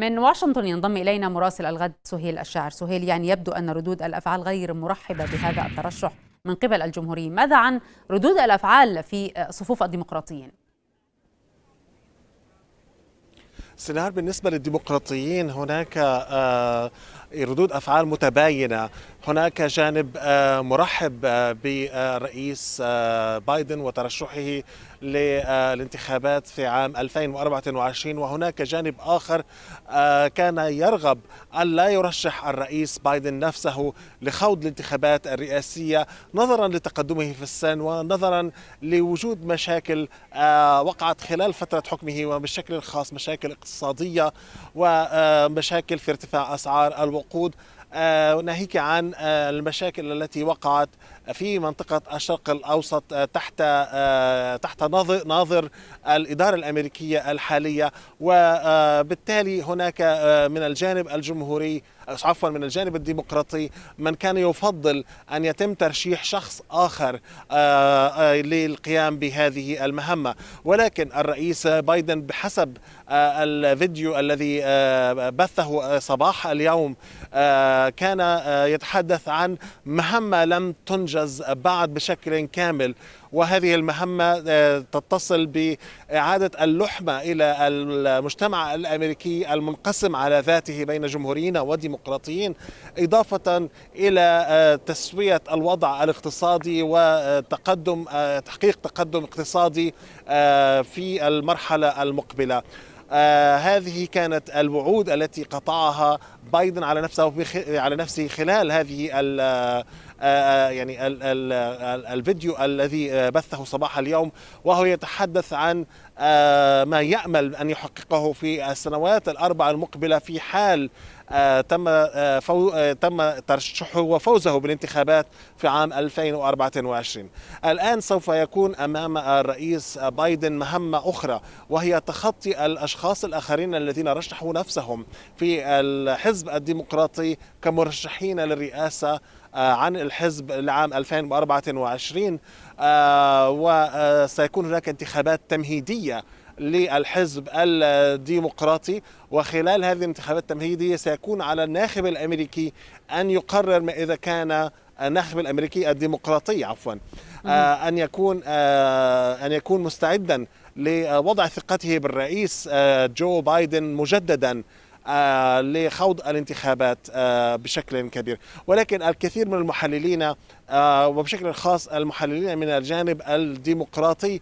من واشنطن ينضم إلينا مراسل الغد سهيل الشاعر سهيل يعني يبدو أن ردود الأفعال غير مرحبة بهذا الترشح من قبل الجمهوريين ماذا عن ردود الأفعال في صفوف الديمقراطيين؟ سنار بالنسبة للديمقراطيين هناك آه، ردود أفعال متباينة هناك جانب آه، مرحب آه، بالرئيس بايدن وترشحه للانتخابات في عام 2024 وهناك جانب آخر آه، كان يرغب أن لا يرشح الرئيس بايدن نفسه لخوض الانتخابات الرئاسية نظرا لتقدمه في السن ونظرا لوجود مشاكل آه، وقعت خلال فترة حكمه وبشكل الخاص مشاكل اقتصادية ومشاكل في ارتفاع أسعار الوقود آه، ناهيك عن آه، المشاكل التي وقعت في منطقة الشرق الأوسط آه، تحت تحت ناظر الإدارة الأمريكية الحالية وبالتالي هناك من الجانب الجمهوري عفوا من الجانب الديمقراطي من كان يفضل أن يتم ترشيح شخص آخر آه، آه، للقيام بهذه المهمة ولكن الرئيس بايدن بحسب آه، الفيديو الذي بثه صباح اليوم كان يتحدث عن مهمة لم تنجز بعد بشكل كامل وهذه المهمة آه، تتصل بإعادة اللحمة إلى المجتمع الأمريكي المنقسم على ذاته بين جمهوريين وديمقراطيين إضافة إلى آه، تسوية الوضع الاقتصادي وتقدم آه، تحقيق تقدم اقتصادي في المرحلة المقبلة آه هذه كانت الوعود التي قطعها بايدن على نفسه على نفسه خلال هذه آه، آه، يعني الفيديو الذي بثه صباح اليوم وهو يتحدث عن آه، ما يأمل أن يحققه في السنوات الأربع المقبلة في حال تم فو تم ترشحه وفوزه بالانتخابات في عام 2024 الآن سوف يكون أمام الرئيس بايدن مهمة أخرى وهي تخطي الأشخاص الآخرين الذين رشحوا نفسهم في الحزب الديمقراطي كمرشحين للرئاسة آه، عن الحزب لعام 2024 آه، وسيكون هناك انتخابات تمهيديه للحزب الديمقراطي وخلال هذه الانتخابات التمهيديه سيكون على الناخب الامريكي ان يقرر ما اذا كان الناخب الامريكي الديمقراطي عفوا آه، ان يكون ان يكون مستعدا لوضع ثقته بالرئيس جو بايدن مجددا آه، لخوض الانتخابات آه، بشكل كبير ولكن الكثير من المحللين آه، وبشكل خاص المحللين من الجانب الديمقراطي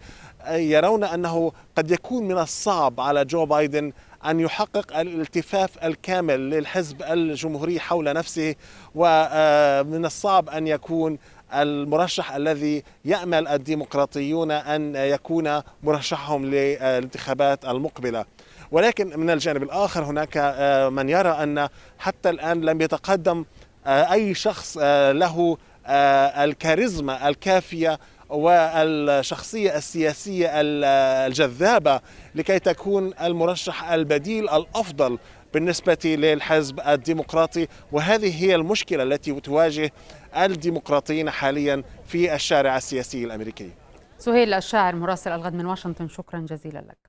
يرون أنه قد يكون من الصعب على جو بايدن أن يحقق الالتفاف الكامل للحزب الجمهوري حول نفسه ومن الصعب أن يكون المرشح الذي يأمل الديمقراطيون أن يكون مرشحهم للانتخابات المقبلة ولكن من الجانب الآخر هناك آه، من يرى أن حتى الآن لم يتقدم آه، أي شخص آه، له الكاريزما الكافية والشخصية السياسية الجذابة لكي تكون المرشح البديل الأفضل بالنسبة للحزب الديمقراطي وهذه هي المشكلة التي تواجه الديمقراطيين حاليا في الشارع السياسي الأمريكي سهيل الشاعر مراسل الغد من واشنطن شكرا جزيلا لك